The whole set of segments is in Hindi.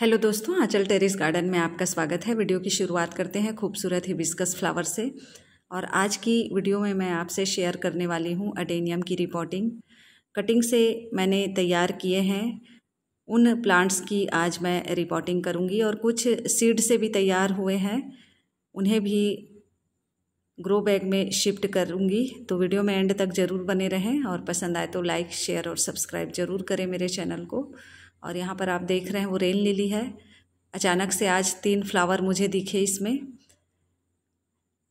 हेलो दोस्तों आंचल टेरिस गार्डन में आपका स्वागत है वीडियो की शुरुआत करते हैं खूबसूरत हिबिस्कस फ्लावर से और आज की वीडियो में मैं आपसे शेयर करने वाली हूँ अडेनियम की रिपोर्टिंग कटिंग से मैंने तैयार किए हैं उन प्लांट्स की आज मैं रिपोर्टिंग करूँगी और कुछ सीड से भी तैयार हुए हैं उन्हें भी ग्रो बैग में शिफ्ट करूँगी तो वीडियो में एंड तक ज़रूर बने रहें और पसंद आए तो लाइक शेयर और सब्सक्राइब ज़रूर करें मेरे चैनल को और यहाँ पर आप देख रहे हैं वो रेन लिली है अचानक से आज तीन फ्लावर मुझे दिखे इसमें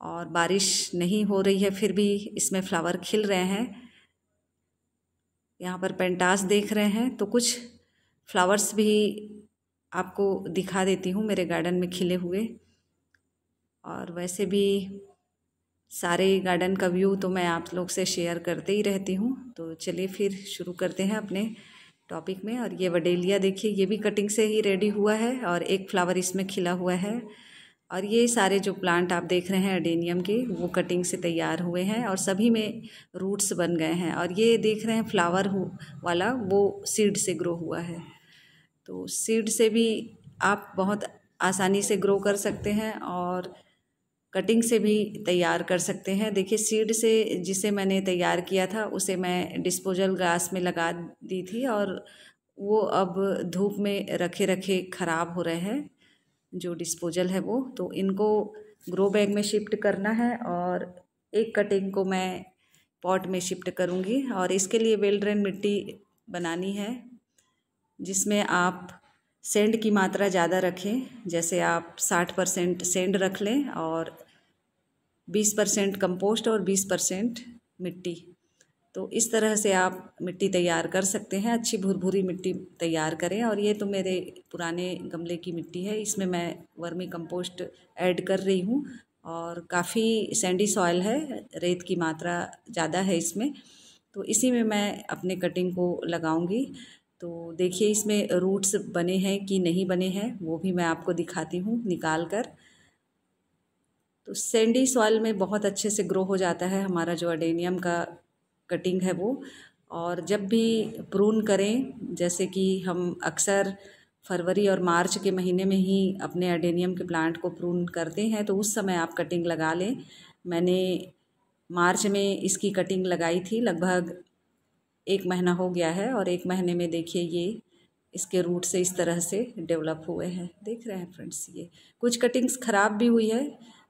और बारिश नहीं हो रही है फिर भी इसमें फ्लावर खिल रहे हैं यहाँ पर पेंटास देख रहे हैं तो कुछ फ्लावर्स भी आपको दिखा देती हूँ मेरे गार्डन में खिले हुए और वैसे भी सारे गार्डन का व्यू तो मैं आप लोग से शेयर करते ही रहती हूँ तो चलिए फिर शुरू करते हैं अपने टॉपिक में और ये वडेलिया देखिए ये भी कटिंग से ही रेडी हुआ है और एक फ्लावर इसमें खिला हुआ है और ये सारे जो प्लांट आप देख रहे हैं अडेनियम के वो कटिंग से तैयार हुए हैं और सभी में रूट्स बन गए हैं और ये देख रहे हैं फ्लावर वाला वो सीड से ग्रो हुआ है तो सीड से भी आप बहुत आसानी से ग्रो कर सकते हैं और कटिंग से भी तैयार कर सकते हैं देखिए सीड से जिसे मैंने तैयार किया था उसे मैं डिस्पोजल ग्लास में लगा दी थी और वो अब धूप में रखे रखे ख़राब हो रहे हैं जो डिस्पोजल है वो तो इनको ग्रो बैग में शिफ्ट करना है और एक कटिंग को मैं पॉट में शिफ्ट करूँगी और इसके लिए वेल ड्रेन मिट्टी बनानी है जिसमें आप सेंड की मात्रा ज़्यादा रखें जैसे आप साठ परसेंट सेंड रख लें और बीस परसेंट कम्पोस्ट और बीस परसेंट मिट्टी तो इस तरह से आप मिट्टी तैयार कर सकते हैं अच्छी भुरभुरी मिट्टी तैयार करें और ये तो मेरे पुराने गमले की मिट्टी है इसमें मैं वर्मी कंपोस्ट ऐड कर रही हूँ और काफ़ी सैंडी सॉयल है रेत की मात्रा ज़्यादा है इसमें तो इसी में मैं अपने कटिंग को लगाऊंगी तो देखिए इसमें रूट्स बने हैं कि नहीं बने हैं वो भी मैं आपको दिखाती हूँ निकाल कर तो सैंडी सॉइल में बहुत अच्छे से ग्रो हो जाता है हमारा जो अडेनियम का कटिंग है वो और जब भी प्रून करें जैसे कि हम अक्सर फरवरी और मार्च के महीने में ही अपने अडेनियम के प्लांट को प्रून करते हैं तो उस समय आप कटिंग लगा लें मैंने मार्च में इसकी कटिंग लगाई थी लगभग एक महीना हो गया है और एक महीने में देखिए ये इसके रूट से इस तरह से डेवलप हुए हैं देख रहे हैं फ्रेंड्स ये कुछ कटिंग्स ख़राब भी हुई है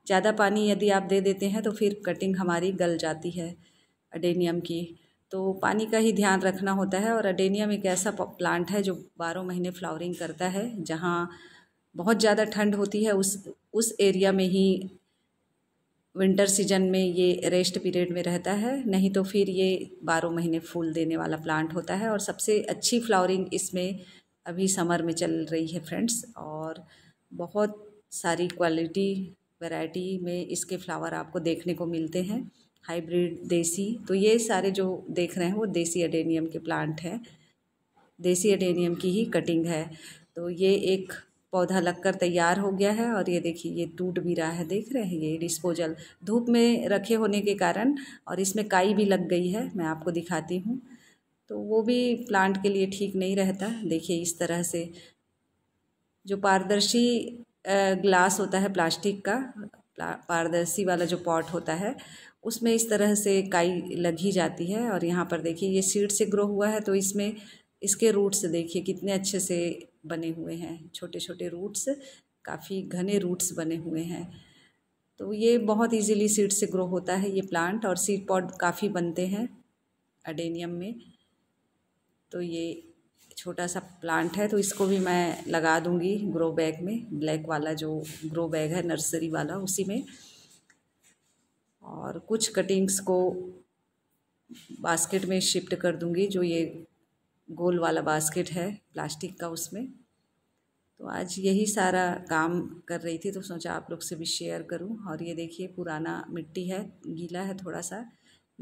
ज़्यादा पानी यदि आप दे देते हैं तो फिर कटिंग हमारी गल जाती है अडेनियम की तो पानी का ही ध्यान रखना होता है और अडेनियम एक ऐसा प्लांट है जो बारह महीने फ्लावरिंग करता है जहाँ बहुत ज़्यादा ठंड होती है उस उस एरिया में ही विंटर सीजन में ये रेस्ट पीरियड में रहता है नहीं तो फिर ये बारह महीने फूल देने वाला प्लांट होता है और सबसे अच्छी फ्लावरिंग इसमें अभी समर में चल रही है फ्रेंड्स और बहुत सारी क्वालिटी वैरायटी में इसके फ्लावर आपको देखने को मिलते हैं हाइब्रिड देसी तो ये सारे जो देख रहे हैं वो देसी एडेनियम के प्लांट है देसी एडेनियम की ही कटिंग है तो ये एक पौधा लगकर तैयार हो गया है और ये देखिए ये टूट भी रहा है देख रहे हैं ये डिस्पोजल धूप में रखे होने के कारण और इसमें काई भी लग गई है मैं आपको दिखाती हूँ तो वो भी प्लांट के लिए ठीक नहीं रहता देखिए इस तरह से जो पारदर्शी ग्लास होता है प्लास्टिक का पारदर्शी वाला जो पॉट होता है उसमें इस तरह से काई लगी जाती है और यहाँ पर देखिए ये सीड से ग्रो हुआ है तो इसमें इसके रूट्स देखिए कितने अच्छे से बने हुए हैं छोटे छोटे रूट्स काफ़ी घने रूट्स बने हुए हैं तो ये बहुत इजीली सीड से ग्रो होता है ये प्लांट और सीड पॉट काफ़ी बनते हैं अडेनियम में तो ये छोटा सा प्लांट है तो इसको भी मैं लगा दूंगी ग्रो बैग में ब्लैक वाला जो ग्रो बैग है नर्सरी वाला उसी में और कुछ कटिंग्स को बास्केट में शिफ्ट कर दूंगी जो ये गोल वाला बास्केट है प्लास्टिक का उसमें तो आज यही सारा काम कर रही थी तो सोचा आप लोग से भी शेयर करूं और ये देखिए पुराना मिट्टी है गीला है थोड़ा सा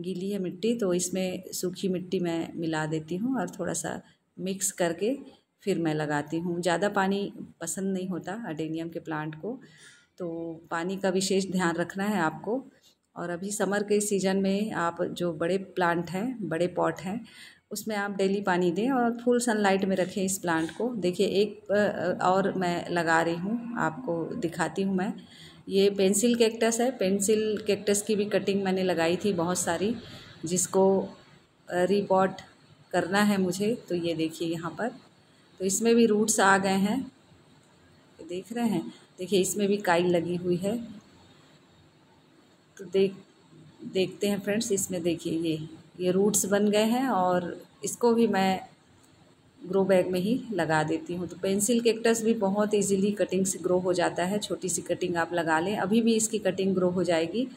गीली है मिट्टी तो इसमें सूखी मिट्टी मैं मिला देती हूँ और थोड़ा सा मिक्स करके फिर मैं लगाती हूँ ज़्यादा पानी पसंद नहीं होता अडेनियम के प्लांट को तो पानी का विशेष ध्यान रखना है आपको और अभी समर के सीज़न में आप जो बड़े प्लांट हैं बड़े पॉट हैं उसमें आप डेली पानी दें और फुल सनलाइट में रखें इस प्लांट को देखिए एक और मैं लगा रही हूँ आपको दिखाती हूँ मैं ये पेंसिल कैक्टस है पेंसिल कैक्टस की भी कटिंग मैंने लगाई थी बहुत सारी जिसको रिपॉट करना है मुझे तो ये देखिए यहाँ पर तो इसमें भी रूट्स आ गए हैं देख रहे हैं देखिए इसमें भी काई लगी हुई है तो देख देखते हैं फ्रेंड्स इसमें देखिए ये ये रूट्स बन गए हैं और इसको भी मैं ग्रो बैग में ही लगा देती हूँ तो पेंसिल केक्टस भी बहुत इजीली कटिंग से ग्रो हो जाता है छोटी सी कटिंग आप लगा लें अभी भी इसकी कटिंग ग्रो हो जाएगी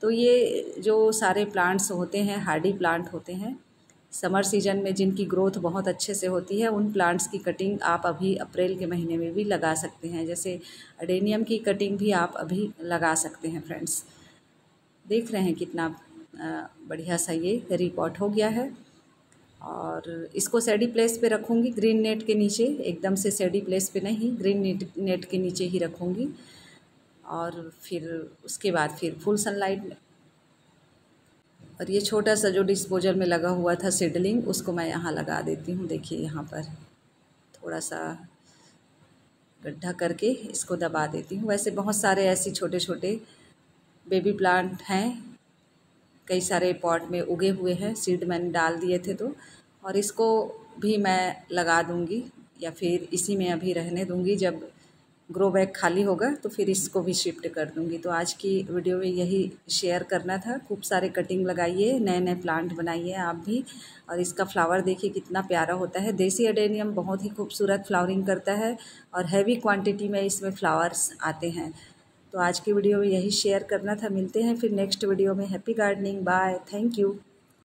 तो ये जो सारे प्लांट्स होते हैं हार्डी प्लांट होते हैं समर सीजन में जिनकी ग्रोथ बहुत अच्छे से होती है उन प्लांट्स की कटिंग आप अभी अप्रैल के महीने में भी लगा सकते हैं जैसे अडेनियम की कटिंग भी आप अभी लगा सकते हैं फ्रेंड्स देख रहे हैं कितना बढ़िया सा ये रिपोर्ट हो गया है और इसको सेडी प्लेस पे रखूँगी ग्रीन नेट के नीचे एकदम से सेडी प्लेस पे नहीं ग्रीन नेट नेट के नीचे ही रखूँगी और फिर उसके बाद फिर फुल सनलाइट और ये छोटा सा जो डिस्पोजल में लगा हुआ था सीडलिंग उसको मैं यहाँ लगा देती हूँ देखिए यहाँ पर थोड़ा सा गड्ढा करके इसको दबा देती हूँ वैसे बहुत सारे ऐसे छोटे छोटे बेबी प्लांट हैं कई सारे पॉट में उगे हुए हैं सीड मैंने डाल दिए थे तो और इसको भी मैं लगा दूँगी या फिर इसी में अभी रहने दूँगी जब ग्रो बैग खाली होगा तो फिर इसको भी शिफ्ट कर दूंगी तो आज की वीडियो में यही शेयर करना था खूब सारे कटिंग लगाइए नए नए प्लांट बनाइए आप भी और इसका फ्लावर देखिए कितना प्यारा होता है देसी अडेनियम बहुत ही खूबसूरत फ्लावरिंग करता है और हैवी क्वांटिटी में इसमें फ्लावर्स आते हैं तो आज की वीडियो में यही शेयर करना था मिलते हैं फिर नेक्स्ट वीडियो में happy gardening bye thank you